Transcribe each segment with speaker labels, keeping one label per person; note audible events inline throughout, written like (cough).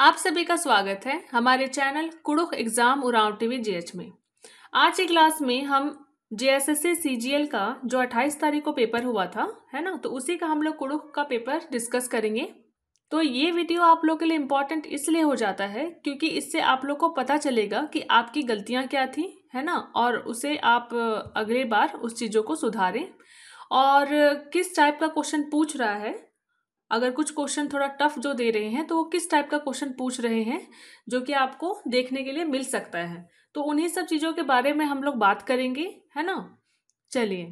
Speaker 1: आप सभी का स्वागत है हमारे channel Kurukh exam Oraon TV GH में आज की क्लास में हम जेएसएससी सीजीएल का जो 28 तारीख को पेपर हुआ था है ना तो उसी का हम लोग कुड़ुख का पेपर डिस्कस करेंगे तो ये वीडियो आप लोग के लिए इम्पॉर्टेंट इसलिए हो जाता है क्योंकि इससे आप लोग को पता चलेगा कि आपकी गलतियाँ क्या थी है ना और उसे आप अगले बार उस चीज़ों को सुधारें और किस टाइप का क्वेश्चन पूछ रहा है अगर कुछ क्वेश्चन थोड़ा टफ जो दे रहे हैं तो वो किस टाइप का क्वेश्चन पूछ रहे हैं जो कि आपको देखने के लिए मिल सकता है तो उन्हीं सब चीज़ों के बारे में हम लोग बात करेंगे है ना चलिए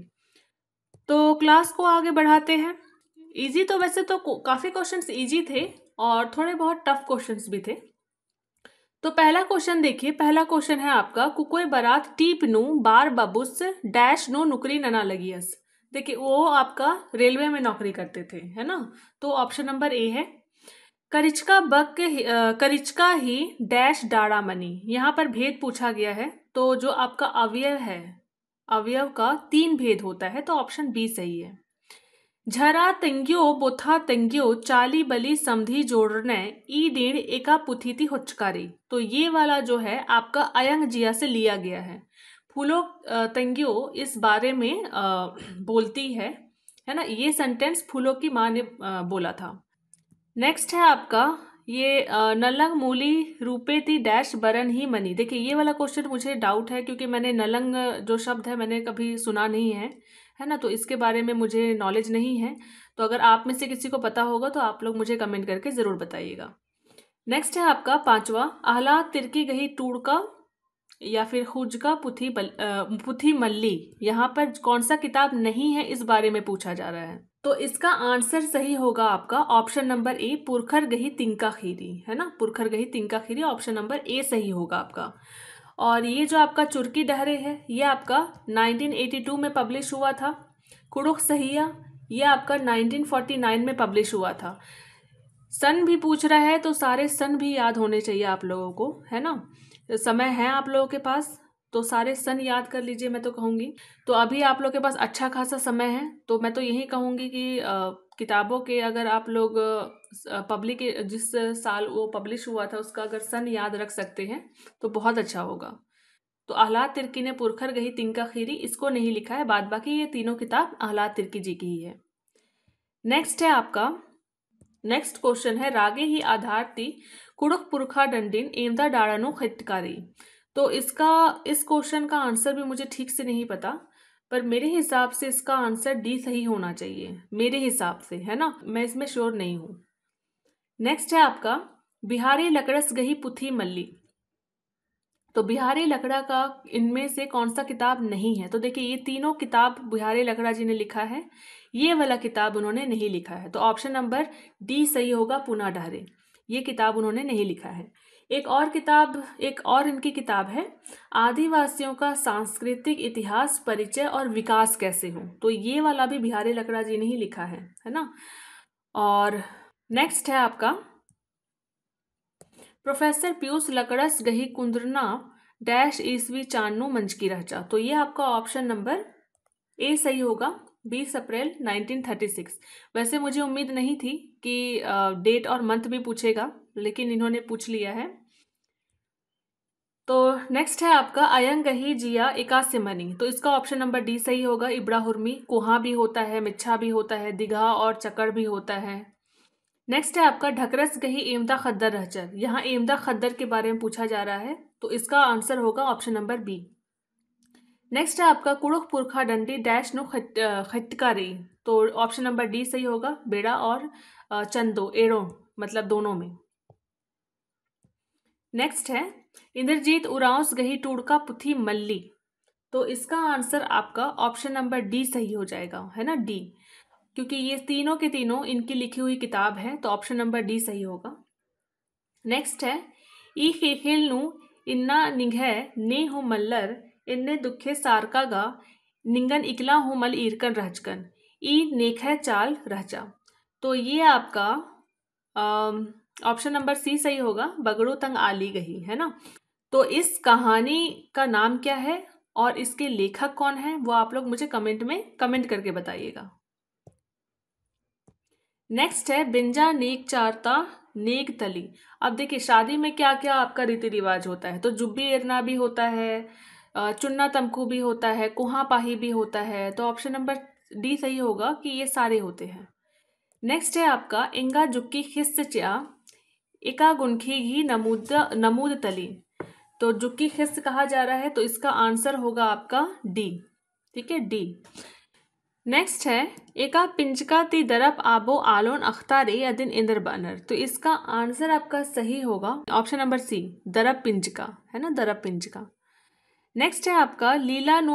Speaker 1: तो क्लास को आगे बढ़ाते हैं इजी तो वैसे तो काफ़ी क्वेश्चंस इजी थे और थोड़े बहुत टफ क्वेश्चंस भी थे तो पहला क्वेश्चन देखिए पहला क्वेश्चन है आपका कुकोई बारात टीप नू बार बबुस डैश नो नुकरी नना लगियस देखिए वो आपका रेलवे में नौकरी करते थे है ना तो ऑप्शन नंबर ए है करिचका बक के करिचका ही डैश डाड़ा मनी यहाँ पर भेद पूछा गया है तो जो आपका अवयव है अवयव का तीन भेद होता है तो ऑप्शन बी सही है झरा तंग्यो बोथा तंग्यो चाली बली समी जोड़ने ई डेढ़ एका थी होचकारी तो ये वाला जो है आपका अयंग जिया से लिया गया है फूलो तंगियो इस बारे में बोलती है है ना ये सेंटेंस फूलो की माँ ने बोला था नेक्स्ट है आपका ये नलंग मूली रूपे थी डैश बरन ही मनी देखिए ये वाला क्वेश्चन मुझे डाउट है क्योंकि मैंने नलंग जो शब्द है मैंने कभी सुना नहीं है है ना तो इसके बारे में मुझे नॉलेज नहीं है तो अगर आप में से किसी को पता होगा तो आप लोग मुझे कमेंट करके ज़रूर बताइएगा नेक्स्ट है आपका पांचवा आहला तिरकी गही टूड़ का या फिर हुजका पुथी बल, आ, पुथी मल्ली यहाँ पर कौन सा किताब नहीं है इस बारे में पूछा जा रहा है तो इसका आंसर सही होगा आपका ऑप्शन नंबर ए पुरखर गही तिंका खीरी है ना पुरखर गही तिंका खीरी ऑप्शन नंबर ए सही होगा आपका और ये जो आपका चुर्की डहरे है ये आपका 1982 में पब्लिश हुआ था कुड़ुख सहिया ये आपका 1949 में पब्लिश हुआ था सन भी पूछ रहा है तो सारे सन भी याद होने चाहिए आप लोगों को है ना समय है आप लोगों के पास तो सारे सन याद कर लीजिए मैं तो कहूँगी तो अभी आप लोग के पास अच्छा खासा समय है तो मैं तो यही कहूँगी कि किताबों के अगर आप लोग पब्लिक जिस साल वो पब्लिश हुआ था उसका अगर सन याद रख सकते हैं तो बहुत अच्छा होगा तो आहलाद तिर्की ने पुरखर गई तिनका खीरी इसको नहीं लिखा है बाद बाकी ये तीनों किताब आहलाद तिर्की जी की ही है नेक्स्ट है आपका नेक्स्ट क्वेश्चन है रागे ही आधार थी कुड़क पुरखा डंडिन एमदा डाड़ानु खितकारी तो इसका इस क्वेश्चन का आंसर भी मुझे ठीक से नहीं पता पर मेरे हिसाब से इसका आंसर डी सही होना चाहिए मेरे हिसाब से है ना मैं इसमें श्योर नहीं हूँ नेक्स्ट है आपका बिहारी लकड़स गही पुथी मल्ली तो बिहारी लकड़ा का इनमें से कौन सा किताब नहीं है तो देखिए ये तीनों किताब बिहारी लकड़ा जी ने लिखा है ये वाला किताब उन्होंने नहीं लिखा है तो ऑप्शन नंबर डी सही होगा पुना डहरे ये किताब उन्होंने नहीं लिखा है एक और किताब एक और इनकी किताब है आदिवासियों का सांस्कृतिक इतिहास परिचय और विकास कैसे हो तो ये वाला भी बिहारी लकड़ा जी ने ही लिखा है है ना और नेक्स्ट है आपका प्रोफेसर पीयूष लकड़स गही कुंद्रना डैश ईसवी चानू की रहचा तो ये आपका ऑप्शन नंबर ए सही होगा बीस अप्रैल 1936 वैसे मुझे उम्मीद नहीं थी कि डेट और मंथ भी पूछेगा लेकिन इन्होंने पूछ लिया है तो नेक्स्ट है आपका अयंगही जिया इकासिमनी तो इसका ऑप्शन नंबर डी सही होगा इब्राहुर्मी कुहा भी होता है मिच्छा भी होता है दिघा और चकड़ भी होता है नेक्स्ट है आपका ढकरस गही एमदा खद्दर रहचर यहाँ एमदा खद्दर के बारे में पूछा जा रहा है तो इसका आंसर होगा ऑप्शन नंबर बी नेक्स्ट है आपका कुड़ुख पुरखा डंडी डैश नु खत, खतकारी तो ऑप्शन नंबर डी सही होगा बेड़ा और चंदो एड़ो मतलब दोनों में नेक्स्ट है इंद्रजीत उरांस गही टूड़का पुथी मल्ली तो इसका आंसर आपका ऑप्शन नंबर डी सही हो जाएगा है ना डी क्योंकि ये तीनों के तीनों इनकी लिखी हुई किताब है तो ऑप्शन नंबर डी सही होगा नेक्स्ट है ई खेखेल नू इन्ना निघ ने हो मल्लर इन्ने दुखे सारका गा निंगन इकला हूँ मल ईरकन रहचकन ई नेक है चाल रहचा तो ये आपका ऑप्शन नंबर सी सही होगा बगड़ो तंग आली गही है ना तो इस कहानी का नाम क्या है और इसके लेखक कौन है वो आप लोग मुझे कमेंट में कमेंट करके बताइएगा नेक्स्ट है बिंजा नेक चारता नेक तली अब देखिए शादी में क्या क्या आपका रीति रिवाज होता है तो जुब्बी एरना भी होता है चुन्ना तमकू भी होता है कुहापाही भी होता है तो ऑप्शन नंबर डी सही होगा कि ये सारे होते हैं नेक्स्ट है आपका इंगा जुक्की च्या इका गुनखी घी नमूद नमूद तली तो जुक्की खिस्त कहा जा रहा है तो इसका आंसर होगा आपका डी ठीक है डी नेक्स्ट है एका पिंजका ती दरप आबो आलोन अख्तारे या दिन इंद्र बानर तो इसका आंसर आपका सही होगा ऑप्शन नंबर सी दरप पिंजका है ना दरप पिंजका नेक्स्ट है आपका लीला नो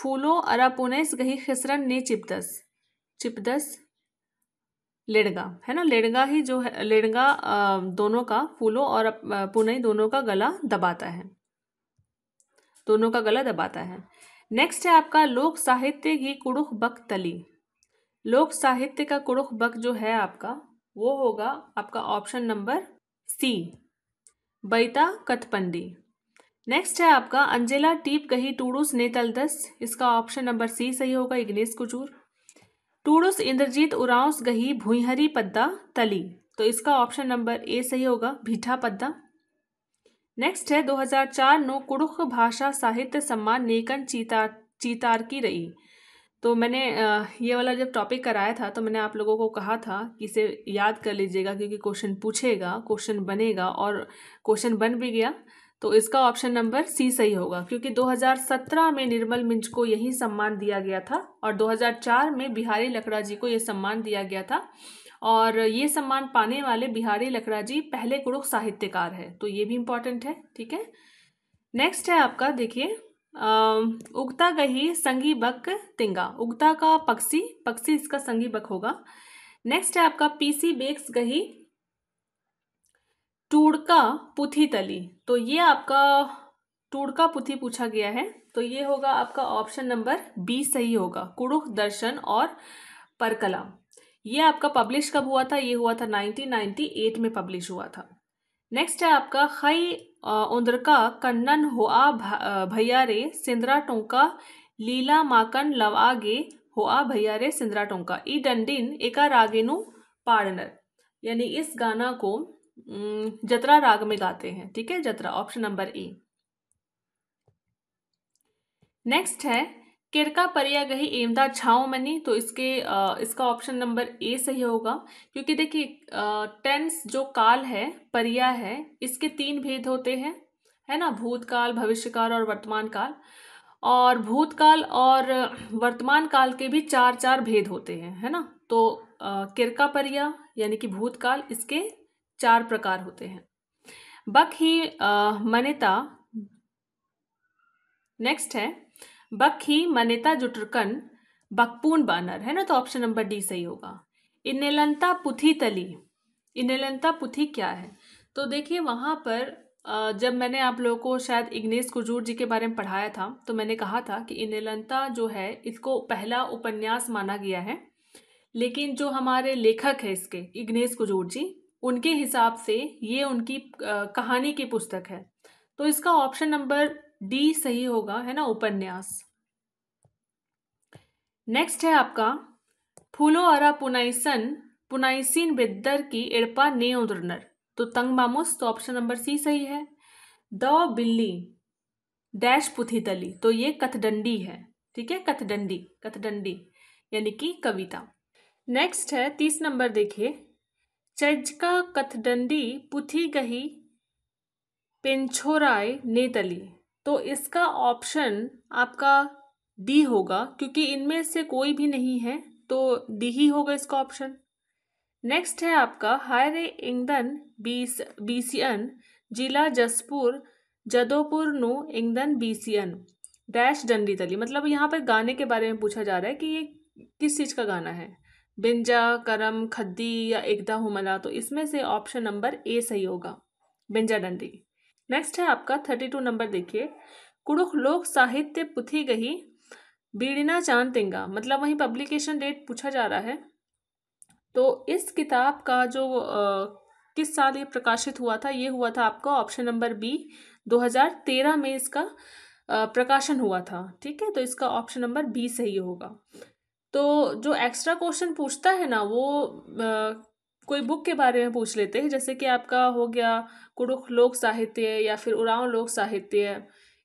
Speaker 1: फूलो अरापोनेस गही खिसरन ने चिपदस चिपदस लेडगा है ना लेडगा ही जो है लेडगा दोनों का फूलो और पुने दोनों का गला दबाता है दोनों का गला दबाता है नेक्स्ट है आपका लोक साहित्य की कुड़ुख बक तली लोक साहित्य का कुड़ुख बक जो है आपका वो होगा आपका ऑप्शन नंबर सी बैता कथपंडी नेक्स्ट है आपका अंजेला टीप कही टूडूस दस इसका ऑप्शन नंबर सी सही होगा इग्नेश कुचूर टूडूस इंद्रजीत उरांस गही भूहरी पद्दा तली तो इसका ऑप्शन नंबर ए सही होगा भीठा पद्दा नेक्स्ट है 2004 नो कुड़ुख भाषा साहित्य सम्मान नेकन चीता चीतार की रही तो मैंने ये वाला जब टॉपिक कराया था तो मैंने आप लोगों को कहा था कि इसे याद कर लीजिएगा क्योंकि क्वेश्चन पूछेगा क्वेश्चन बनेगा और क्वेश्चन बन भी गया तो इसका ऑप्शन नंबर सी सही होगा क्योंकि 2017 में निर्मल मिंज को यही सम्मान दिया गया था और 2004 में बिहारी लकड़ा जी को यह सम्मान दिया गया था और ये सम्मान पाने वाले बिहारी लकड़ा जी पहले कुरुख साहित्यकार है तो ये भी इम्पॉर्टेंट है ठीक है नेक्स्ट है आपका देखिए उगता गही संगी बक तिंगा उगता का पक्षी पक्षी इसका संगी बक होगा नेक्स्ट है आपका पीसी बेक्स गही टूड़का पुथी तली तो ये आपका टूड़का पुथी पूछा गया है तो ये होगा आपका ऑप्शन नंबर बी सही होगा कुड़ुख दर्शन और परकला ये आपका पब्लिश कब हुआ था ये हुआ था 1998 में पब्लिश हुआ था नेक्स्ट है आपका खई उन्द्रका कन्नन होआ भैया रे सिंद्रा टोंका लीला माकन लवागे होआ भैया रे सिंद्रा टोंका ई डंडिन एका रागेनु पार्टनर यानी इस गाना को हम्म, जतरा राग में गाते हैं ठीक है जतरा ऑप्शन नंबर ए नेक्स्ट है किरका परिया गही एमदा छाओ मनी तो इसके आ, इसका ऑप्शन नंबर ए सही होगा क्योंकि देखिए टेंस जो काल है परिया है इसके तीन भेद होते हैं है ना भूतकाल भविष्यकाल और वर्तमान काल और भूतकाल और वर्तमान काल के भी चार चार भेद होते हैं है ना तो किरका परिया यानी कि भूतकाल इसके चार प्रकार होते हैं बक ही मनेता नेक्स्ट है बक ही मनेता जुटरकन बकपून बानर है ना तो ऑप्शन नंबर डी सही होगा इनलंता पुथी तली इनलंता पुथी क्या है तो देखिए वहाँ पर जब मैंने आप लोगों को शायद इग्नेस कुजूर जी के बारे में पढ़ाया था तो मैंने कहा था कि इनलंता जो है इसको पहला उपन्यास माना गया है लेकिन जो हमारे लेखक है इसके इग्नेस कुजूर जी उनके हिसाब से ये उनकी कहानी की पुस्तक है तो इसका ऑप्शन नंबर डी सही होगा है ना उपन्यास नेक्स्ट है आपका फूलो अरा पुनाइसन पुनाइसिन बिद्दर की इड़पा ने उदरनर तो तंग मामोस तो ऑप्शन नंबर सी सही है द बिल्ली डैश पुथीतली तो ये कथडंडी है ठीक है कथडंडी कथडंडी यानी कि कविता नेक्स्ट है तीस नंबर देखिए का कथडंडी पुथी गही पेंछोराय नेतली तो इसका ऑप्शन आपका डी होगा क्योंकि इनमें से कोई भी नहीं है तो डी ही होगा इसका ऑप्शन नेक्स्ट है आपका हायरे इंगदन बीस बीसीएन जिला जसपुर जदोपुर नो इंगदन बीसीएन डैश डंडी तली मतलब यहाँ पर गाने के बारे में पूछा जा रहा है कि ये किस चीज़ का गाना है बिंजा करम खद्दी या एकदा हुमला तो इसमें से ऑप्शन नंबर ए सही होगा बिंजा डंडी नेक्स्ट है आपका थर्टी टू नंबर देखिए कुड़ुख लोक साहित्य पुथी गही बीड़ना चांद तिंगा मतलब वहीं पब्लिकेशन डेट पूछा जा रहा है तो इस किताब का जो आ, किस साल ये प्रकाशित हुआ था ये हुआ था आपका ऑप्शन नंबर बी 2013 में इसका प्रकाशन हुआ था ठीक है तो इसका ऑप्शन नंबर बी सही होगा तो जो एक्स्ट्रा क्वेश्चन पूछता है ना वो आ, कोई बुक के बारे में पूछ लेते हैं जैसे कि आपका हो गया कुरुख लोक साहित्य या फिर उड़ाव लोक साहित्य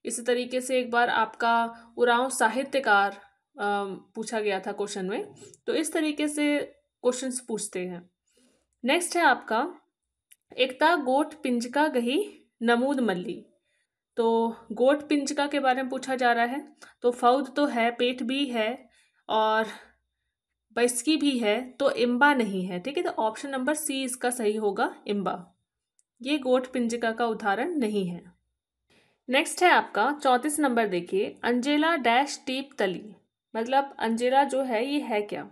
Speaker 1: इसी तरीके से एक बार आपका उड़ाव साहित्यकार पूछा गया था क्वेश्चन में तो इस तरीके से क्वेश्चंस पूछते हैं नेक्स्ट है आपका एकता गोट पिंजका गही नमूद मल्ली तो गोट पिंजका के बारे में पूछा जा रहा है तो फौद तो है पेट भी है और बस्की भी है तो इम्बा नहीं है ठीक है तो ऑप्शन नंबर सी इसका सही होगा इम्बा ये गोट पिंजिका का उदाहरण नहीं है नेक्स्ट है आपका चौंतीस नंबर देखिए अंजेला डैश टीप तली मतलब अंजेला जो है ये है क्या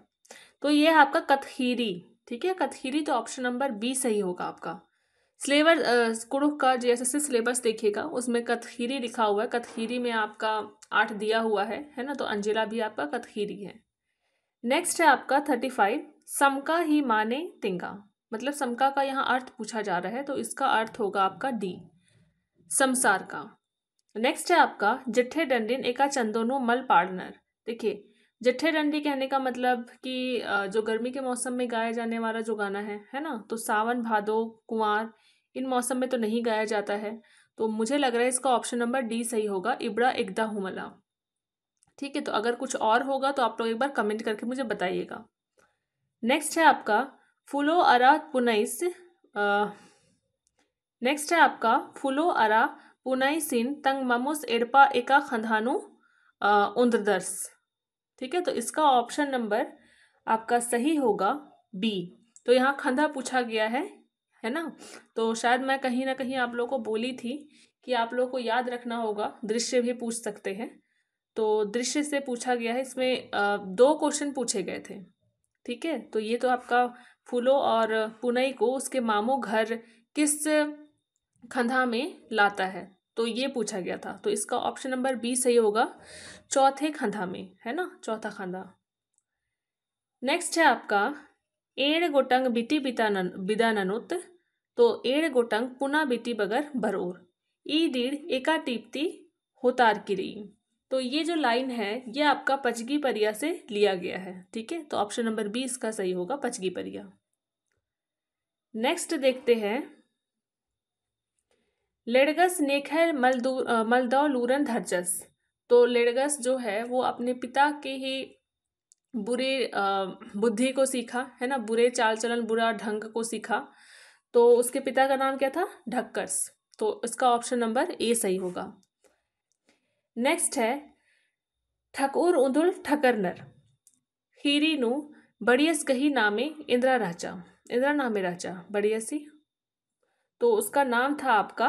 Speaker 1: तो ये है आपका कथहीरी ठीक है कथहीरी तो ऑप्शन नंबर बी सही होगा आपका सिलेबस कुरुख का जे सिलेबस देखिएगा उसमें कथखीरी लिखा हुआ है कथखीरी में आपका आठ दिया हुआ है है ना तो अंजिला भी आपका कथखीरी है नेक्स्ट है आपका थर्टी फाइव समका ही माने तिंगा मतलब समका का यहाँ अर्थ पूछा जा रहा है तो इसका अर्थ होगा आपका डी समसार का नेक्स्ट है आपका जिठे डंडिन एका चंदोनो मल पार्टनर देखिए जिठे डंडी कहने का मतलब कि जो गर्मी के मौसम में गाया जाने वाला जो गाना है है ना तो सावन भादो कुंवर इन मौसम में तो नहीं गाया जाता है तो मुझे लग रहा है इसका ऑप्शन नंबर डी सही होगा इबड़ा एकदा हुमला ठीक है तो अगर कुछ और होगा तो आप लोग एक बार कमेंट करके मुझे बताइएगा नेक्स्ट है आपका फुलो अरा पुनाइस नेक्स्ट है आपका फुलो अरा पुनाइसिन तंग मामुस एडपा एका खंधानु उन्द्रदर्स ठीक है तो इसका ऑप्शन नंबर आपका सही होगा बी तो यहाँ खंधा पूछा गया है है ना तो शायद मैं कहीं ना कहीं आप लोग को बोली थी कि आप लोगों को याद रखना होगा दृश्य भी पूछ सकते हैं तो दृश्य से पूछा गया है इसमें दो क्वेश्चन पूछे गए थे ठीक है तो ये तो आपका फूलो और पुनई को उसके मामू घर किस खंधा में लाता है तो ये पूछा गया था तो इसका ऑप्शन नंबर बी सही होगा चौथे खंधा में है ना चौथा खंधा नेक्स्ट है आपका एण गोटंग बिटी बिता बिदाननुत तो एड गोटंग पुना बिटी बगर भरोर ई दीढ़ एका टीपती होतार की रही तो ये जो लाइन है ये आपका पचगी परिया से लिया गया है ठीक है तो ऑप्शन नंबर बी इसका सही होगा पचगी परिया नेक्स्ट देखते हैं लेडगस नेखर मलदू मलदौ लूरन धरचस तो लेडगस जो है वो अपने पिता के ही बुरे बुद्धि को सीखा है ना बुरे चाल चलन बुरा ढंग को सीखा तो उसके पिता का नाम क्या था ढक्कर्स तो इसका ऑप्शन नंबर ए सही होगा नेक्स्ट है ठकुर उदुल ठकरनर नू बड़ियस गही नामे इंदिरा राजा इंदिरा नामे राजा बड़ियसी तो उसका नाम था आपका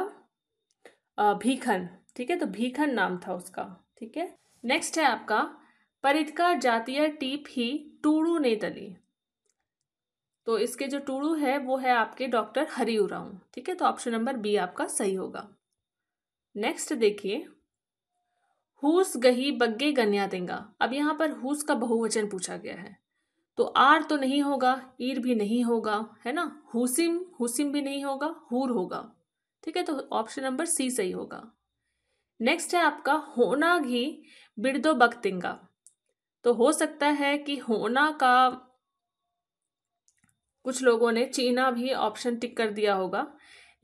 Speaker 1: भीखन ठीक है तो भीखन नाम था उसका ठीक है नेक्स्ट है आपका परितका जातीय टीप ही टूड़ू ने तली तो इसके जो टूड़ू है वो है आपके डॉक्टर हरी उराव ठीक है तो ऑप्शन नंबर बी आपका सही होगा नेक्स्ट देखिए हुस गही बग्गे गन्या देंगा अब यहाँ पर हुस का बहुवचन पूछा गया है तो आर तो नहीं होगा ईर भी नहीं होगा है ना हुसिम हुसिम भी नहीं होगा हूर होगा ठीक है तो ऑप्शन नंबर सी सही होगा नेक्स्ट है आपका होना घी बिरदो बकतिंगा तो हो सकता है कि होना का कुछ लोगों ने चीना भी ऑप्शन टिक कर दिया होगा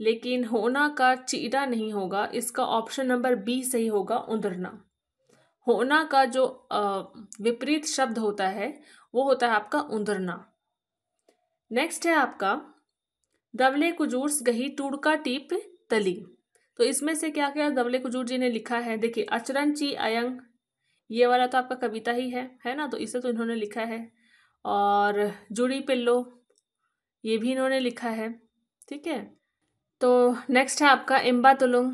Speaker 1: लेकिन होना का चीरा नहीं होगा इसका ऑप्शन नंबर बी सही होगा उंदरना होना का जो विपरीत शब्द होता है वो होता है आपका उंदरना नेक्स्ट है आपका दबले कुजूर्स गही टूड़का टीप तली तो इसमें से क्या क्या दबले कुजूर जी ने लिखा है देखिए अचरन ची अयंग ये वाला तो आपका कविता ही है है ना तो इसे तो इन्होंने लिखा है और जुड़ी पिल्लो ये भी इन्होंने लिखा है ठीक है तो नेक्स्ट है आपका इम्बा तुलुंग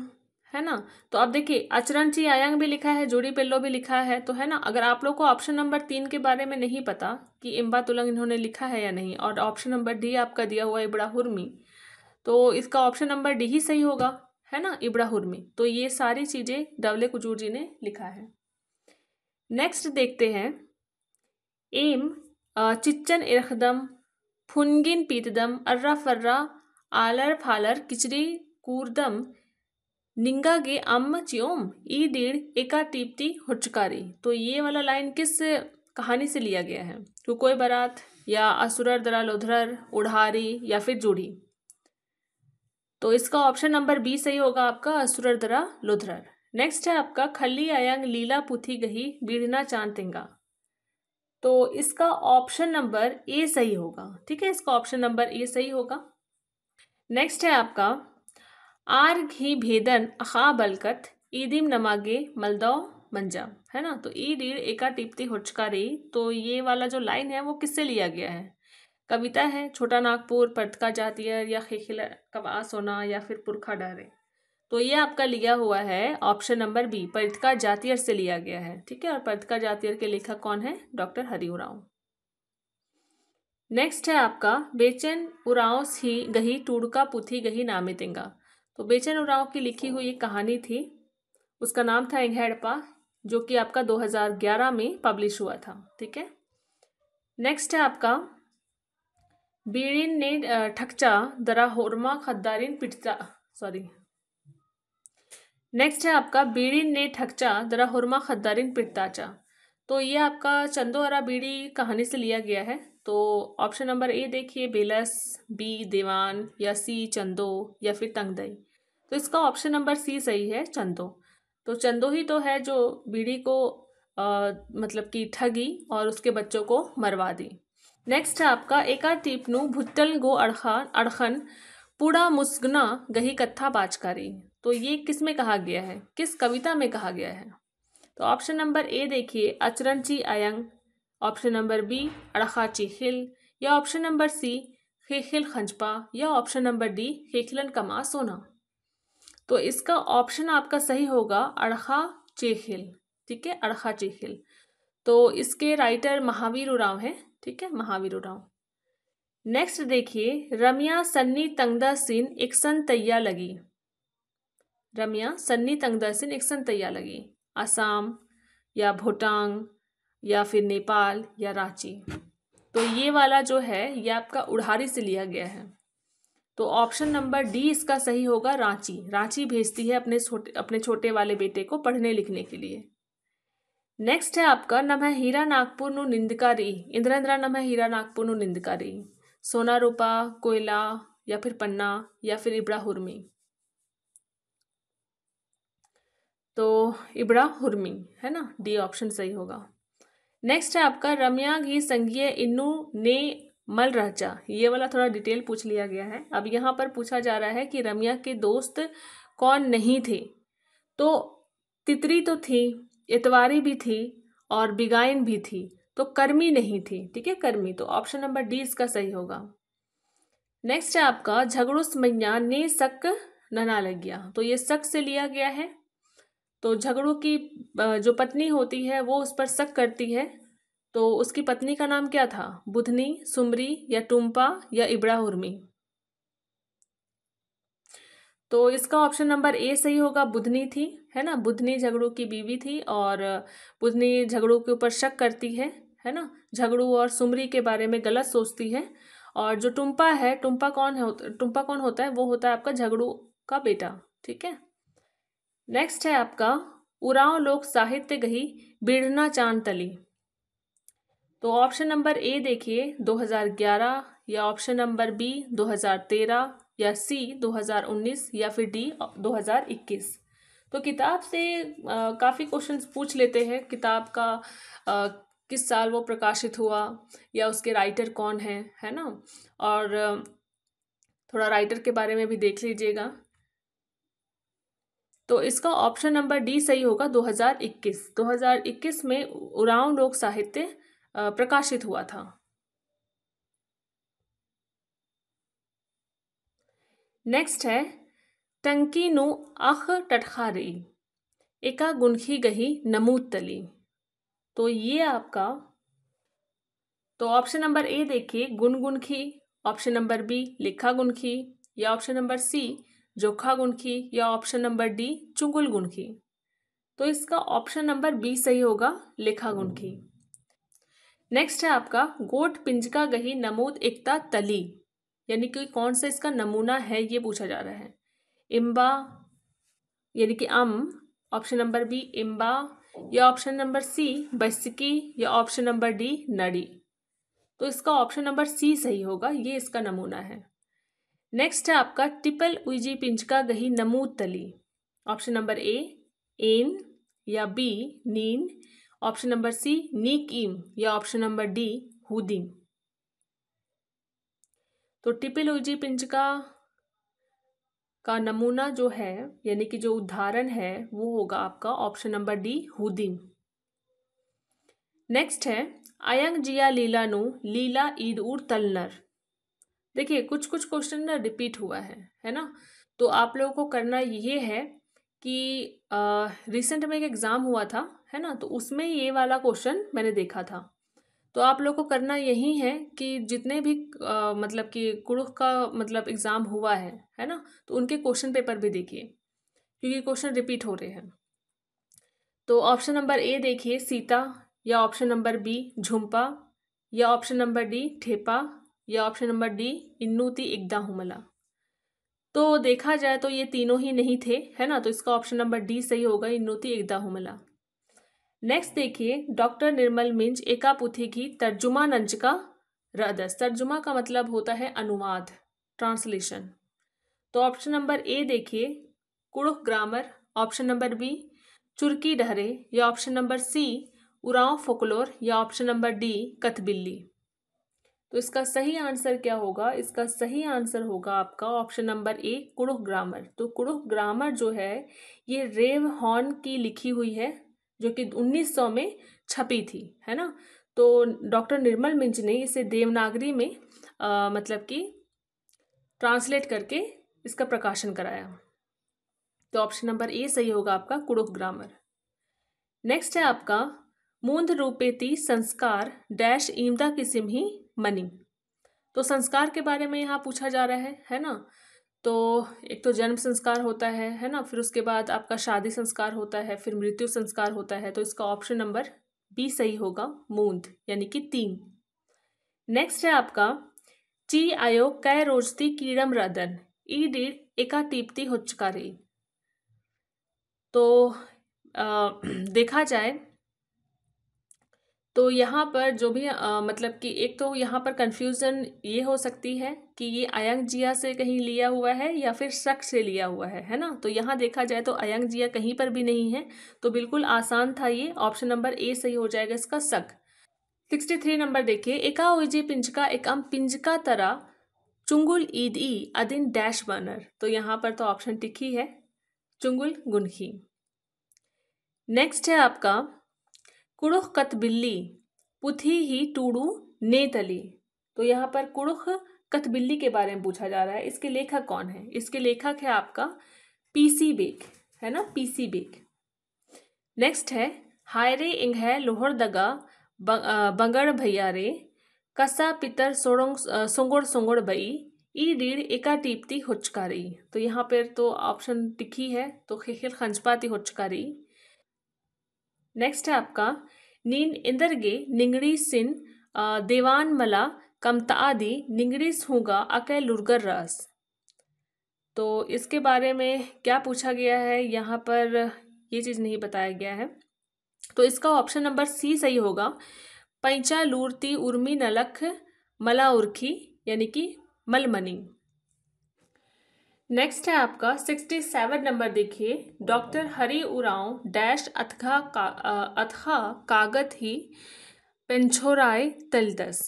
Speaker 1: है ना तो अब देखिए अचरण ची आयांग भी लिखा है जोड़ी पिल्लो भी लिखा है तो है ना अगर आप लोग को ऑप्शन नंबर तीन के बारे में नहीं पता कि इम्बा तुलंग इन्होंने लिखा है या नहीं और ऑप्शन नंबर डी आपका दिया हुआ इबड़ा हुरमी तो इसका ऑप्शन नंबर डी ही सही होगा है ना इबड़ा हुरमी तो ये सारी चीज़ें डवले कुजूर जी ने लिखा है नेक्स्ट देखते हैं एम चिच्चन इरखदम फुनगिन पीतदम अर्रा फर्रा आलर फालर किचरी कूर्दम निंगा गे अम च्योम ई दीण एका टीपती हुचकारी तो ये वाला लाइन किस कहानी से लिया गया है कोई बारात या असुरर दरा लोधरर उड़हारी या फिर जूढ़ी तो इसका ऑप्शन नंबर बी सही होगा आपका असुरर दरा लोधरर नेक्स्ट है आपका खली अयंग लीला पुथी गही बीढ़ना चांद तिंगा तो इसका ऑप्शन नंबर ए सही होगा ठीक है इसका ऑप्शन नंबर ए सही होगा नेक्स्ट है आपका आर घी भेदन अखा बलकत ईदिम नमागे मलदौ मंजा है ना तो ई रीढ़ एका टिपती हुचका रही तो ये वाला जो लाइन है वो किससे लिया गया है कविता है छोटा नागपुर पटका जातीय या खेखिला कवास होना या फिर पुरखा डारे तो ये आपका लिया हुआ है ऑप्शन नंबर बी परितका जातियर से लिया गया है ठीक है और परितका जातियर के लेखक कौन है डॉक्टर हरि उराव नेक्स्ट है आपका बेचैन उराव ही गही टूड़का पुथी गही नामे तिंगा तो बेचन उराव की लिखी हुई एक कहानी थी उसका नाम था एंघेड़पा जो कि आपका 2011 में पब्लिश हुआ था ठीक है नेक्स्ट है आपका बीड़िन ने ठकचा दरा होरमा खद्दारिन पिटचा सॉरी नेक्स्ट है आपका बीड़ी ने ठकचा जरा हुरमा खद्दारिन पिटताचा तो ये आपका चंदो अरा बीड़ी कहानी से लिया गया है तो ऑप्शन नंबर ए देखिए बेलस बी दीवान या सी चंदो या फिर तंगदई तो इसका ऑप्शन नंबर सी सही है चंदो तो चंदो ही तो है जो बीड़ी को आ, मतलब कि ठगी और उसके बच्चों को मरवा दी नेक्स्ट है आपका एका तीपनु भुट्टल गो अड़खान अड़खन पूड़ा मुस्गना गही कत्था बाचकारी तो ये किस में कहा गया है किस कविता में कहा गया है तो ऑप्शन नंबर ए देखिए अचरनची अयंग ऑप्शन नंबर बी अड़खाची खिल या ऑप्शन नंबर सी खेखिल खंजपा या ऑप्शन नंबर डी खेखिलन कमा सोना तो इसका ऑप्शन आपका सही होगा अड़खा चेखिल ठीक है अड़खा चेखिल तो इसके राइटर महावीर उराव हैं ठीक है महावीर उराव नेक्स्ट देखिए रमिया सन्नी तंगदा सिन एक सन तैया लगी रमिया सन्नी तंगदरसिन एक तैयार लगी आसाम या भूटान या फिर नेपाल या रांची तो ये वाला जो है ये आपका उड़ारी से लिया गया है तो ऑप्शन नंबर डी इसका सही होगा रांची रांची भेजती है अपने छोटे अपने छोटे वाले बेटे को पढ़ने लिखने के लिए नेक्स्ट है आपका नम है हीरा नागपुर नु निंदकारी इंदिरा इंदिरा नम है हीरा नागपुर नु निंदकारी सोना रूपा कोयला या फिर पन्ना या फिर इब्रा तो इबड़ा हुरमी है ना डी ऑप्शन सही होगा नेक्स्ट है आपका रमिया घी संगीय इन्नू ने मल रहचा ये वाला थोड़ा डिटेल पूछ लिया गया है अब यहाँ पर पूछा जा रहा है कि रमिया के दोस्त कौन नहीं थे तो तितरी तो थी इतवारी भी थी और बिगाइन भी थी तो कर्मी नहीं थी ठीक है कर्मी तो ऑप्शन नंबर डी इसका सही होगा नेक्स्ट है आपका झगड़ो मैया ने सक नना लग गया तो ये सक से लिया गया है तो झगड़ू की जो पत्नी होती है वो उस पर शक करती है तो उसकी पत्नी का नाम क्या था बुधनी सुमरी या टुम्पा या इबड़ा उर्मी तो इसका ऑप्शन नंबर ए सही होगा बुधनी थी है ना बुधनी झगड़ू की बीवी थी और बुधनी झगड़ू के ऊपर शक करती है है ना झगड़ू और सुमरी के बारे में गलत सोचती है और जो टुम्पा है टुम्पा कौन है टुम्पा कौन होता है वो होता है आपका झगड़ू का बेटा ठीक है नेक्स्ट है आपका उराव लोक साहित्य गही बीड़ना चांद तली तो ऑप्शन नंबर ए देखिए 2011 या ऑप्शन नंबर बी 2013 या सी 2019 या फिर डी 2021 तो किताब से काफ़ी क्वेश्चंस पूछ लेते हैं किताब का आ, किस साल वो प्रकाशित हुआ या उसके राइटर कौन है है ना और थोड़ा राइटर के बारे में भी देख लीजिएगा तो इसका ऑप्शन नंबर डी सही होगा 2021 2021 में उरांव लोक साहित्य प्रकाशित हुआ था नेक्स्ट है टंकी नु अख टटखारी एका गुनखी गही नमूद तली तो ये आपका तो ऑप्शन नंबर ए देखिए गुनगुनखी ऑप्शन नंबर बी लिखा गुनखी या ऑप्शन नंबर सी जोखा गुणखी या ऑप्शन नंबर डी चुंगुल गुणखी तो इसका ऑप्शन नंबर बी सही होगा लेखा गुणखी नेक्स्ट है आपका गोट पिंजका गही नमूद एकता तली यानी कि कौन सा इसका नमूना है ये पूछा जा रहा है इम्बा यानी कि अम ऑप्शन नंबर बी इम्बा या ऑप्शन नंबर सी बस्की या ऑप्शन नंबर डी नड़ी तो इसका ऑप्शन नंबर सी सही होगा ये इसका नमूना है नेक्स्ट है आपका टिपल उइजी पिंचका गही नमूद तली ऑप्शन नंबर ए एन या बी नीन ऑप्शन नंबर सी नीक इम या ऑप्शन नंबर डी हुदीन तो टिपिल उइजी पिंचका का नमूना जो है यानी कि जो उदाहरण है वो होगा आपका ऑप्शन नंबर डी हुदीन नेक्स्ट है अयंग जिया लीला लीलानु लीला ईद उर तलनर देखिए कुछ कुछ क्वेश्चन ना रिपीट हुआ है है ना तो आप लोगों को करना ये है कि रिसेंट में एक एग्ज़ाम हुआ था है ना तो उसमें ये वाला क्वेश्चन मैंने देखा था तो आप लोगों को करना यही है कि जितने भी आ, मतलब कि कुरुख का मतलब एग्ज़ाम हुआ है है ना तो उनके क्वेश्चन पेपर भी देखिए क्योंकि क्वेश्चन रिपीट हो रहे हैं तो ऑप्शन नंबर ए देखिए सीता या ऑप्शन नंबर बी झुम्पा या ऑप्शन नंबर डी ठेपा या ऑप्शन नंबर डी इन्नूति इकदा हुमला तो देखा जाए तो ये तीनों ही नहीं थे है ना तो इसका ऑप्शन नंबर डी सही होगा इन्नूति इकदा हुमला नेक्स्ट देखिए डॉक्टर निर्मल मिंज एका पुथी की तर्जुमा नंज का रदस तर्जुमा का मतलब होता है अनुवाद ट्रांसलेशन तो ऑप्शन नंबर ए देखिए Kurukh grammar option number B चुरकी डहरे या option number C Oraon folklore या ऑप्शन नंबर डी कथबिल्ली तो इसका सही आंसर क्या होगा इसका सही आंसर होगा आपका ऑप्शन नंबर ए कुड़ुह ग्रामर तो कुड़ुह ग्रामर जो है ये रेव हॉर्न की लिखी हुई है जो कि 1900 में छपी थी है ना तो डॉक्टर निर्मल मिंज ने इसे देवनागरी में आ, मतलब कि ट्रांसलेट करके इसका प्रकाशन कराया तो ऑप्शन नंबर ए सही होगा आपका कुड़ुह ग्रामर नेक्स्ट है आपका मूंद रूपेती संस्कार डैश ईमदा किसिम ही मनी तो संस्कार के बारे में यहाँ पूछा जा रहा है है ना तो एक तो जन्म संस्कार होता है है ना फिर उसके बाद आपका शादी संस्कार होता है फिर मृत्यु संस्कार होता है तो इसका ऑप्शन नंबर बी सही होगा मूंद यानी कि तीन नेक्स्ट है आपका ची आयो कै रोजती कीड़म रदन ई डी एका टीपती हुचकारी तो आ, (clears throat) देखा जाए तो यहाँ पर जो भी आ, मतलब कि एक तो यहाँ पर कन्फ्यूज़न ये हो सकती है कि ये अयंग जिया से कहीं लिया हुआ है या फिर शक से लिया हुआ है है ना तो यहाँ देखा जाए तो अयंग जिया कहीं पर भी नहीं है तो बिल्कुल आसान था ये ऑप्शन नंबर ए सही हो जाएगा इसका शक सिक्सटी थ्री नंबर देखिए एका ओजे पिंजका अम पिंजका तरा चुंगुल ईद ई अदिन डैश बनर तो यहाँ पर तो ऑप्शन टिक ही है चुंगुल गुनखी नेक्स्ट है आपका कुड़ुख कत बिल्ली पुथी ही टूड़ू ने तली तो यहाँ पर कुड़ुख कत बिल्ली के बारे में पूछा जा रहा है इसके लेखक कौन है इसके लेखक है आपका पीसी बेक है ना पीसी बेक नेक्स्ट है हायरे इंग है लोहर दगा बंगड़ भैया रे कसा पितर सोड़ों सुंगड़ सोंगोड़ बई ई रीढ़ एका टीपती हुचकारी तो यहाँ पर तो ऑप्शन टिकी है तो खेखिल खंजपाती हुचकारी नेक्स्ट है आपका नीन इंदरगे निंगड़ी सिन देवान मला आदि निंगड़ीस होगा अके लुरगर रस तो इसके बारे में क्या पूछा गया है यहाँ पर ये चीज़ नहीं बताया गया है तो इसका ऑप्शन नंबर सी सही होगा पैचा लूरती उर्मी नलख मला उर्खी यानी कि मलमनी नेक्स्ट है आपका सिक्सटी सेवन नंबर देखिए डॉक्टर हरी उराव डैश अथघा का अथखा कागत ही पेंछोराय तलदस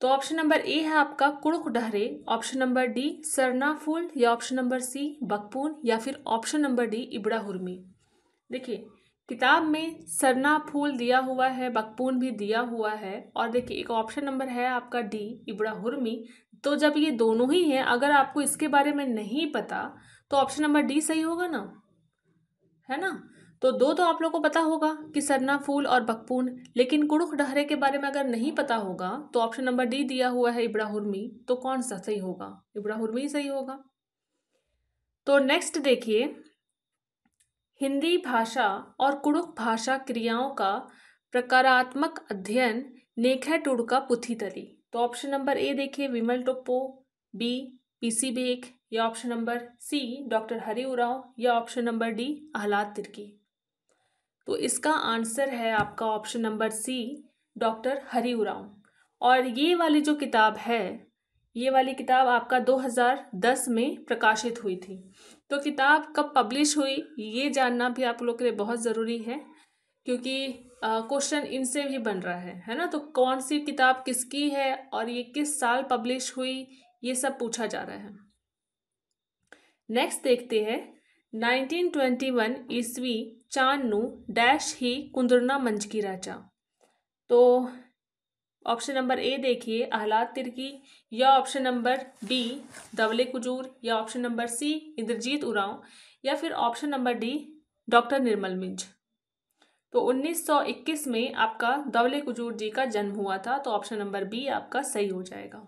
Speaker 1: तो ऑप्शन नंबर ए है आपका कुड़क डहरे ऑप्शन नंबर डी सरना फूल या ऑप्शन नंबर सी बकपून या फिर ऑप्शन नंबर डी इबड़ा हुरमी देखिए किताब में सरना फूल दिया हुआ है बकपून भी दिया हुआ है और देखिए एक ऑप्शन नंबर है आपका डी इबड़ा हुरमी तो जब ये दोनों ही हैं अगर आपको इसके बारे में नहीं पता तो ऑप्शन नंबर डी सही होगा ना है ना तो दो तो आप लोग को पता होगा कि सरना फूल और बकपून लेकिन कुड़ुख डहरे के बारे में अगर नहीं पता होगा तो ऑप्शन नंबर डी दिया हुआ है इबड़ा हुरमी तो कौन सा सही होगा इबड़ा हुरमी सही होगा तो नेक्स्ट देखिए हिंदी भाषा और कुड़ुक भाषा क्रियाओं का प्रकारात्मक अध्ययन नेखा टुडका पुथी तली तो ऑप्शन नंबर ए देखिए विमल टोप्पो बी पीसी बेग या option number C doctor Hari Oraon या option number D Ahlad Tirkey तो इसका आंसर है आपका option number C doctor Hari Oraon और ये वाली जो किताब है ये वाली किताब आपका 2010 में प्रकाशित हुई थी तो किताब कब पब्लिश हुई ये जानना भी आप लोग के लिए बहुत ज़रूरी है क्योंकि क्वेश्चन इनसे भी बन रहा है है ना तो कौन सी किताब किसकी है और ये किस साल पब्लिश हुई ये सब पूछा जा रहा है नेक्स्ट देखते हैं 1921 ईस्वी चानू डैश ही कुंदरना मंच की राजा तो ऑप्शन नंबर ए देखिए आहलाद तिर्की या ऑप्शन नंबर बी दवले कुजूर या option number C Indrajit Oraon या फिर option number D doctor Nirmal Minj तो 1921 में आपका दवले कुजूर जी का जन्म हुआ था तो ऑप्शन नंबर बी आपका सही हो जाएगा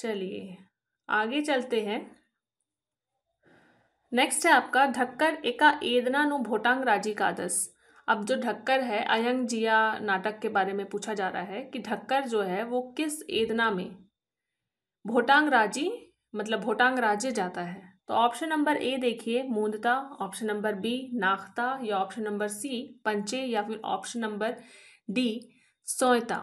Speaker 1: चलिए आगे चलते हैं नेक्स्ट है आपका धक्कर एका एदना नु भोटांग राजी का आदर्श अब जो ढक्कर है अयंग जिया नाटक के बारे में पूछा जा रहा है कि ढक्कर जो है वो किस एदना में भोटांग राजी मतलब भोटांग राज्य जाता है तो ऑप्शन नंबर ए देखिए मूंदता ऑप्शन नंबर बी नाख्ता या ऑप्शन नंबर सी पंचे या फिर ऑप्शन नंबर डी सोयता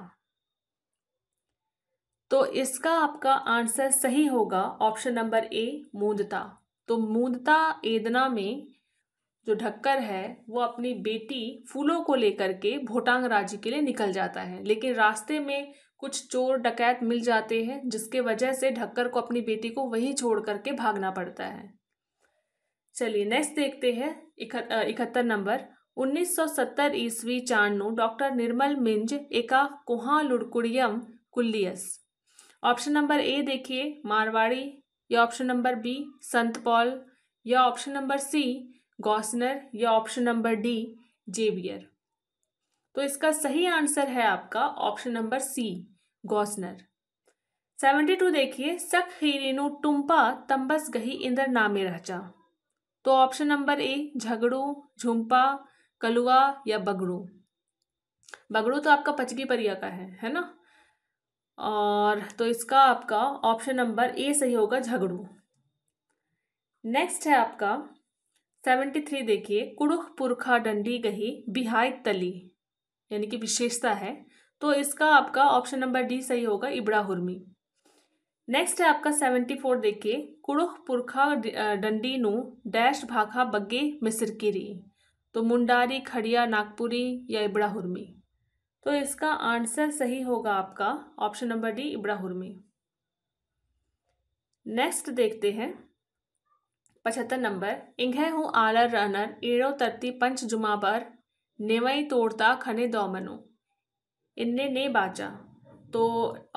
Speaker 1: तो इसका आपका आंसर सही होगा ऑप्शन नंबर ए मूंदता तो मूंदता एदना में जो ढक्कर है वो अपनी बेटी फूलों को लेकर के भोटांग राज्य के लिए निकल जाता है लेकिन रास्ते में कुछ चोर डकैत मिल जाते हैं जिसके वजह से ढक्कर को अपनी बेटी को वहीं छोड़ करके भागना पड़ता है चलिए नेक्स्ट देखते हैं इकहत्तर नंबर 1970 ईस्वी चाणनु डॉक्टर निर्मल मिंज एका कोहा लुड़कुड़ियम कुल्लियस ऑप्शन नंबर ए देखिए मारवाड़ी या ऑप्शन नंबर बी संतपॉल या ऑप्शन नंबर सी गॉसनर या ऑप्शन नंबर डी जेवियर तो इसका सही आंसर है आपका option number C Gossner seventy two देखिए सख हिरेनु टुम्पा तंबस गही इंदर नामे रचा तो ऑप्शन नंबर ए झगड़ू झुम्पा कलुआ या बगड़ू बगड़ू तो आपका पचगी परिया का है है ना और तो इसका आपका ऑप्शन नंबर ए सही होगा झगड़ू नेक्स्ट है आपका सेवेंटी थ्री देखिए कुड़ुख पुरखा डंडी गही बिहाई तली यानी कि विशेषता है तो इसका आपका ऑप्शन नंबर डी सही होगा इबड़ा हुरमी नेक्स्ट है आपका सेवेंटी फोर देखिए कुड़ुख पुरखा डंडी नू डैश भाखा बग्गे मिसरकिरी तो मुंडारी खड़िया नागपुरी या इबड़ा हुरमी तो इसका आंसर सही होगा आपका ऑप्शन नंबर डी इबड़ा हुरमी नेक्स्ट देखते हैं पचहत्तर नंबर इंघे हूँ आलर रनर एड़ो तरती पंच जुमा बर नेवई तोड़ता खने दोमनो इनने ने बाचा तो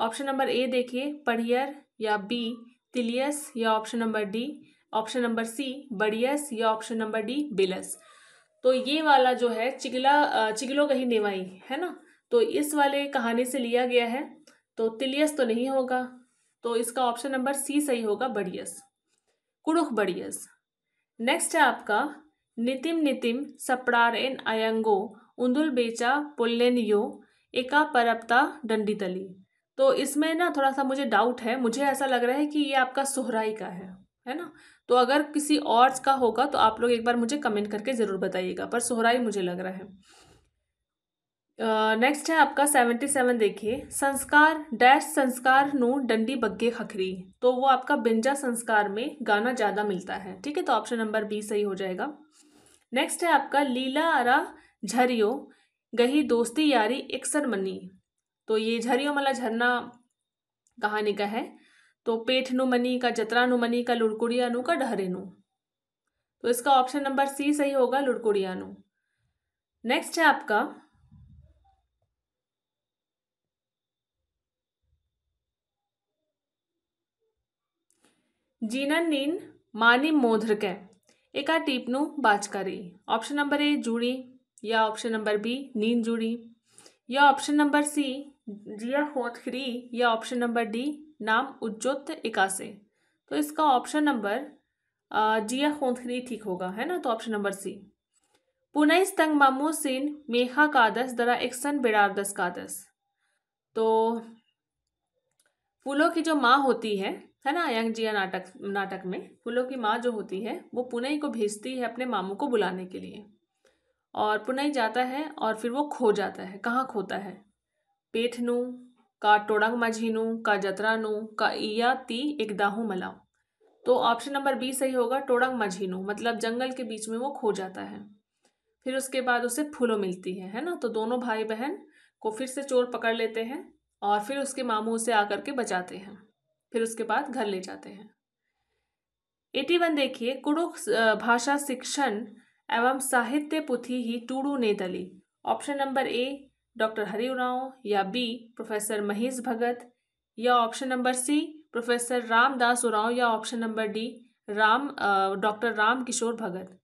Speaker 1: ऑप्शन नंबर ए देखिए पढ़ियर या बी तिलियस या option number D option number C बड़ियस या ऑप्शन नंबर डी बिलस तो ये वाला जो है चिगला चिगलो कहीं नेवाई है ना तो इस वाले कहानी से लिया गया है तो तिलियस तो नहीं होगा तो इसका ऑप्शन नंबर सी सही होगा बड़ियस कुड़ुख बड़ियस नेक्स्ट है आपका नितिम नितिम सपड़ार एन अयंगो उन्दुल बेचा पुल्लेनियो एका परप्ता डंडी तली तो इसमें ना थोड़ा सा मुझे डाउट है मुझे ऐसा लग रहा है कि ये आपका सोहराई का है है ना तो अगर किसी और का होगा तो आप लोग एक बार मुझे कमेंट करके ज़रूर बताइएगा पर सुहराई मुझे लग रहा है नेक्स्ट है आपका सेवेंटी सेवन देखिए संस्कार डैश संस्कार नो डंडी बग्गे खखरी तो वो आपका बिंजा संस्कार में गाना ज़्यादा मिलता है ठीक है तो ऑप्शन नंबर बी सही हो जाएगा नेक्स्ट है आपका लीला आरा झरियो गही दोस्ती यारी एकसर मनी तो ये झरियो मला झरना कहानी का है तो पेठ मनी का जतरा नुमनी का लुड़कुड़ियानु का डहरेनु तो इसका ऑप्शन नंबर सी सही होगा लुड़कुड़ियानु नेक्स्ट है आपका जीना नीन मानी मोधरके एका टीपनु बाचकारी ऑप्शन नंबर ए जूड़ी या ऑप्शन नंबर बी नीन जूड़ी या ऑप्शन नंबर सी जिया होथरी या ऑप्शन नंबर डी नाम उज्जोत इकासे तो इसका ऑप्शन नंबर जिया होथरी ठीक होगा है ना तो ऑप्शन नंबर सी पुनई स्तंग मामू सिन मेघा कादस दरा एक्सन बेड़ारदस कादस तो फूलों की जो माँ होती है है ना यंग जिया नाटक नाटक में फूलों की माँ जो होती है वो पुनई को भेजती है अपने मामू को बुलाने के लिए और पुनई जाता है और फिर वो खो जाता है कहाँ खोता है पेठनू का टोडंग मझीनू का जतरानू का इया ती एक दाहू मलाऊ तो ऑप्शन नंबर बी सही होगा टोडंग मझीनू मतलब जंगल के बीच में वो खो जाता है फिर उसके बाद उसे फूलों मिलती है है ना तो दोनों भाई बहन को फिर से चोर पकड़ लेते हैं और फिर उसके मामू उसे आकर के बचाते हैं फिर उसके बाद घर ले जाते हैं एटी वन देखिए कुड़ुक भाषा शिक्षण एवं साहित्य पुथी ही टूडू ने दली option number A doctor Hari Oraon या बी प्रोफेसर महेश भगत या option number C professor Ramdas Oraon या option number D Ram doctor Ram Kishore Bhagat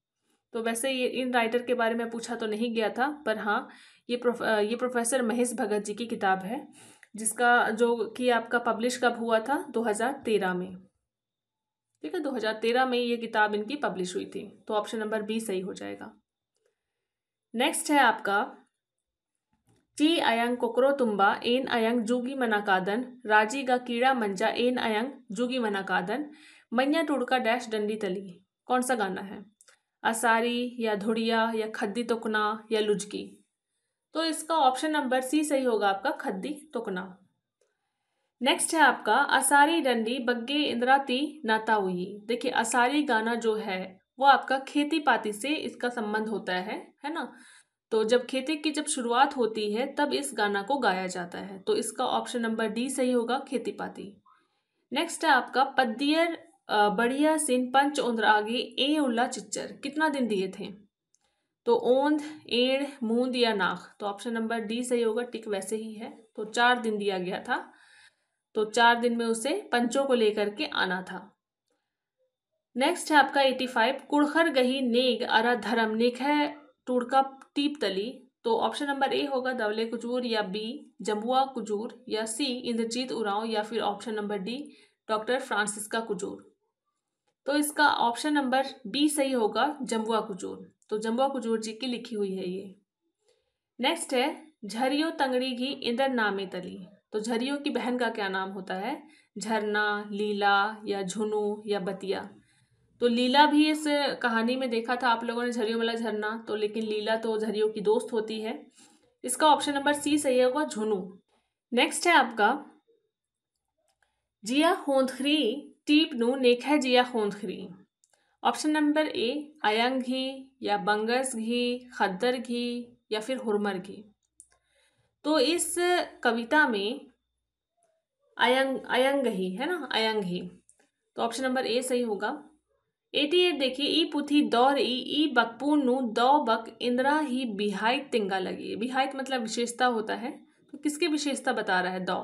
Speaker 1: तो वैसे ये इन राइटर के बारे में पूछा तो नहीं गया था पर हाँ ये प्रोफ ये प्रोफेसर महेश भगत जी की किताब है जिसका जो कि आपका पब्लिश कब हुआ था 2013 में ठीक है 2013 में ये किताब इनकी पब्लिश हुई थी तो ऑप्शन नंबर बी सही हो जाएगा नेक्स्ट है आपका टी अयंग कोकरो तुम्बा एन अयंग जूगी मनाकादन राजी गा कीड़ा मंजा एन अयंग जूगी मनाकादन मैया टुड़का डैश डंडी तली कौन सा गाना है असारी या धुड़िया या खद्दी तुकना या लुजकी तो इसका ऑप्शन नंबर सी सही होगा आपका खद्दी तुकना नेक्स्ट है आपका असारी डंडी बग्गे इंद्राती हुई देखिए असारी गाना जो है वो आपका खेती पाती से इसका संबंध होता है है ना तो जब खेती की जब शुरुआत होती है तब इस गाना को गाया जाता है तो इसका ऑप्शन नंबर डी सही होगा खेती पाती नेक्स्ट है आपका पद्दियर बढ़िया सिंह पंच उन्द्रागी ए उल्ला चिच्चर कितना दिन दिए थे तो ओंध एड़ मूंद या नाक तो ऑप्शन नंबर डी सही होगा टिक वैसे ही है तो चार दिन दिया गया था तो चार दिन में उसे पंचों को लेकर के आना था नेक्स्ट है आपका एटी फाइव कुड़खर गही नेग अरा धर्म नेख है टूड़का टीप तली तो ऑप्शन नंबर ए होगा दवले कुजूर या बी जम्बुआ कुजूर या सी इंद्रजीत उराव या फिर option number D doctor Francisca Kujur तो इसका ऑप्शन नंबर बी सही होगा जम्बुआ कुजूर तो जम्बुआ कुजूर जी की लिखी हुई है ये नेक्स्ट है झरियो तंगड़ी घी इंदर नामे तली तो झरियो की बहन का क्या नाम होता है झरना लीला या झुनू या बतिया तो लीला भी इस कहानी में देखा था आप लोगों ने झरियो वाला झरना तो लेकिन लीला तो झरियो की दोस्त होती है इसका ऑप्शन नंबर सी सही होगा झुनू नेक्स्ट है आपका जिया होंथरी नू नेखा जिया खोंद खरी ऑप्शन नंबर ए अयंग घी या बंगस घी खद्दर घी या फिर हुरमर घी तो इस कविता में अयंग अयंग ही है ना अयंग ही तो ऑप्शन नंबर ए सही होगा एटी एट देखिए ई पुथी दौर ई ई बकपू नु दौ बक इंदिरा ही बिहाइत तिंगा लगी बिहाइत मतलब विशेषता होता है तो किसकी विशेषता बता रहा है दौ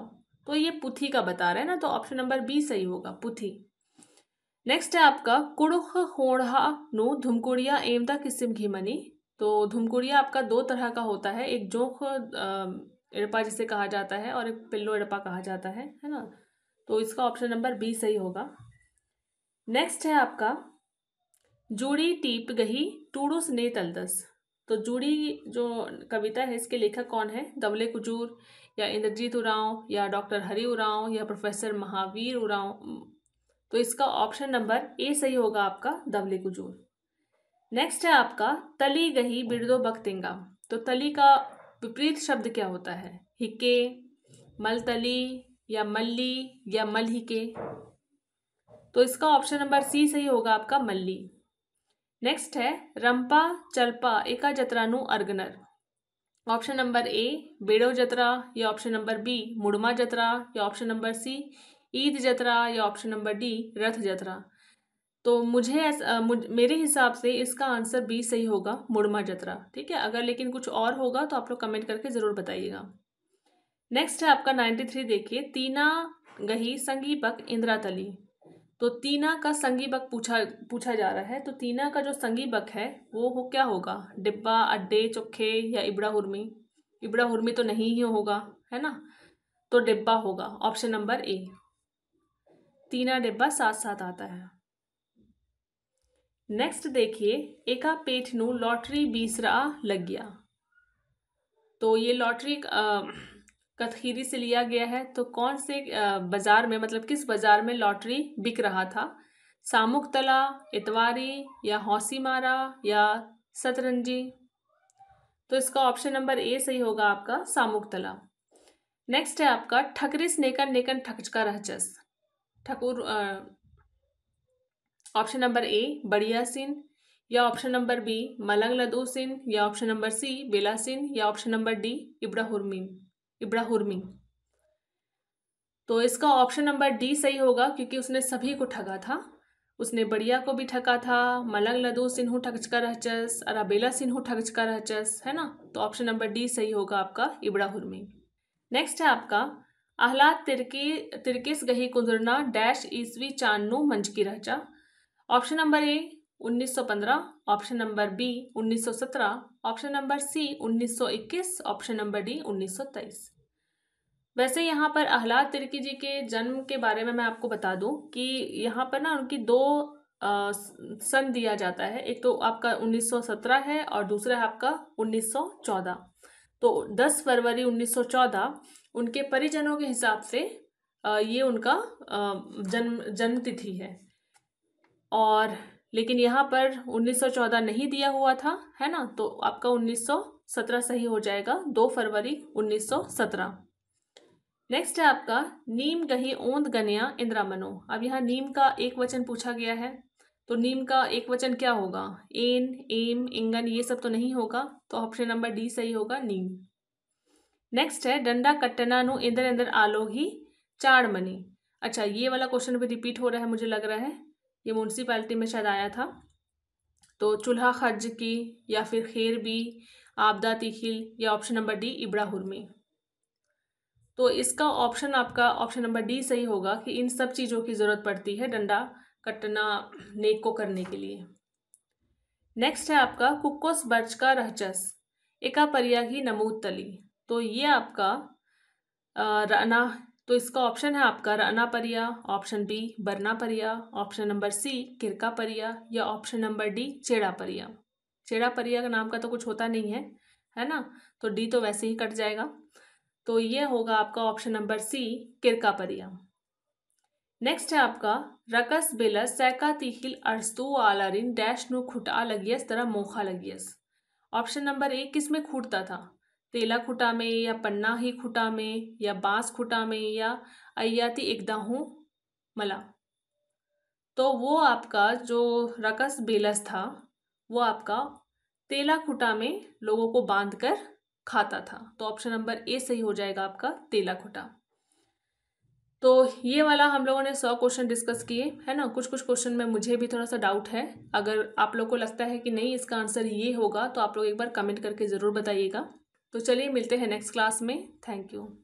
Speaker 1: तो ये पुथी का बता रहा है ना तो ऑप्शन नंबर बी सही होगा पुथी नेक्स्ट है आपका कुड़ुख होड़हा नो धुमकुड़िया एमदा किस्म घीमनी तो धुमकुड़िया आपका दो तरह का होता है एक जोंख इड़पा जिसे कहा जाता है और एक पिल्लो एड़पा कहा जाता है है ना तो इसका ऑप्शन नंबर बी सही होगा नेक्स्ट है आपका जूड़ी टीप गही टूड़ुस ने तलदस तो जूड़ी जो कविता है इसके लेखक कौन है दबले कुजूर या इंद्रजीत उरांव या डॉक्टर हरि उरांव या प्रोफेसर महावीर उरांव तो इसका ऑप्शन नंबर ए सही होगा आपका दबले कुजूर नेक्स्ट है आपका तली गही बिरदो बख्तिंगा तो तली का विपरीत शब्द क्या होता है हिके मलतली या मल्ली या मलहिके तो इसका ऑप्शन नंबर सी सही होगा आपका मल्ली नेक्स्ट है रंपा चलपा एका जत्रानु अर्गनर ऑप्शन नंबर ए बेड़ो जतरा या ऑप्शन नंबर बी मुड़मा जतरा या ऑप्शन नंबर सी ईद जतरा या ऑप्शन नंबर डी रथ जतरा तो मुझे ऐसा मुझ, मेरे हिसाब से इसका आंसर बी सही होगा मुड़मा जतरा ठीक है अगर लेकिन कुछ और होगा तो आप लोग कमेंट करके ज़रूर बताइएगा नेक्स्ट है आपका नाइन्टी थ्री देखिए तीना गही संगीपक इंदिरा तली तो तीना का संगी बक पूछा पूछा जा रहा है तो तीना का जो संगी बक है वो हो क्या होगा डिब्बा अड्डे चोखे या इबड़ा हुरमी इबड़ा हुरमी तो नहीं ही होगा है ना तो डिब्बा होगा ऑप्शन नंबर ए तीना डिब्बा साथ साथ आता है नेक्स्ट देखिए एका पेठ नू लॉटरी बीसरा लग गया तो ये लॉटरी कथखीरी से लिया गया है तो कौन से बाज़ार में मतलब किस बाज़ार में लॉटरी बिक रहा था सामुक तला इतवारी या हौसी मारा या सतरंजी तो इसका ऑप्शन नंबर ए सही होगा आपका सामुक तला नेक्स्ट है आपका ठकरिस नेकन नेकन ठकचका रहचस ठकुर ऑप्शन नंबर ए बढ़िया सिन या ऑप्शन नंबर बी मलंग लदू सिन या ऑप्शन नंबर सी बेला सिन या ऑप्शन नंबर डी इब्राहुरमीन इब्राहुरमी तो इसका ऑप्शन नंबर डी सही होगा क्योंकि उसने सभी को ठगा था उसने बढ़िया को भी ठगा था मलंग लदू सिन्हू ठगचका रहचस अराबेला सिन्हू ठगचका रहचस है ना तो ऑप्शन नंबर डी सही होगा आपका इबड़ाहुरमी नेक्स्ट है आपका आहलाद तिरकी तिरकिस गही कुंदरना डैश ईसवी चानू की रहचा option number A 1915 option number B 1917 option number C 1921 option number D वैसे यहाँ पर आहलाद तिर्की जी के जन्म के बारे में मैं आपको बता दूं कि यहाँ पर ना उनकी दो आ, सन दिया जाता है एक तो आपका 1917 है और दूसरा है आपका 1914 तो 10 फरवरी 1914 उनके परिजनों के हिसाब से आ, ये उनका जन्म जन्मतिथि है और लेकिन यहाँ पर 1914 नहीं दिया हुआ था है ना तो आपका 1917 सही हो जाएगा 2 फरवरी 1917 नेक्स्ट है आपका नीम गही ओंद गनिया इंद्रामनो अब यहाँ नीम का एक वचन पूछा गया है तो नीम का एक वचन क्या होगा एन एम इंगन ये सब तो नहीं होगा तो ऑप्शन नंबर डी सही होगा नीम नेक्स्ट है डंडा कट्टना नु इंदर इंदर आलो ही चाड़ मनी अच्छा ये वाला क्वेश्चन भी रिपीट हो रहा है मुझे लग रहा है ये म्यूनसिपैलिटी में शायद आया था तो चूल्हा खर्ज की या फिर खेर भी आपदा तिखिल या ऑप्शन नंबर डी इबड़ा में तो इसका ऑप्शन आपका ऑप्शन नंबर डी सही होगा कि इन सब चीज़ों की ज़रूरत पड़ती है डंडा कटना नेक को करने के लिए नेक्स्ट है आपका कुकोस बर्च का रहचस एका परिया की नमूद तली तो ये आपका राना तो इसका ऑप्शन है आपका राना परिया ऑप्शन बी बरना परिया ऑप्शन नंबर सी किरका परिया या ऑप्शन नंबर डी चेड़ा परिया चेड़ा परिया का नाम का तो कुछ होता नहीं है है ना तो डी तो वैसे ही कट जाएगा तो ये होगा आपका ऑप्शन नंबर सी किरकापरिया नेक्स्ट है आपका रकस बेलस सैका तिखिल अरस्तु आलारिन डैश नु खुटा लगियस तरह मोखा लगियस ऑप्शन नंबर ए किस में खूटता था तेला खुटा में या पन्ना ही खुटा में या बांस खुटा में या अयाति एकदाहू मला तो वो आपका जो रकस बेलस था वो आपका तेला खुटा में लोगों को बांध कर खाता था तो ऑप्शन नंबर ए सही हो जाएगा आपका खुटा तो ये वाला हम लोगों ने सौ क्वेश्चन डिस्कस किए है ना कुछ कुछ क्वेश्चन में मुझे भी थोड़ा सा डाउट है अगर आप लोग को लगता है कि नहीं इसका आंसर ये होगा तो आप लोग एक बार कमेंट करके ज़रूर बताइएगा तो चलिए मिलते हैं नेक्स्ट क्लास में थैंक यू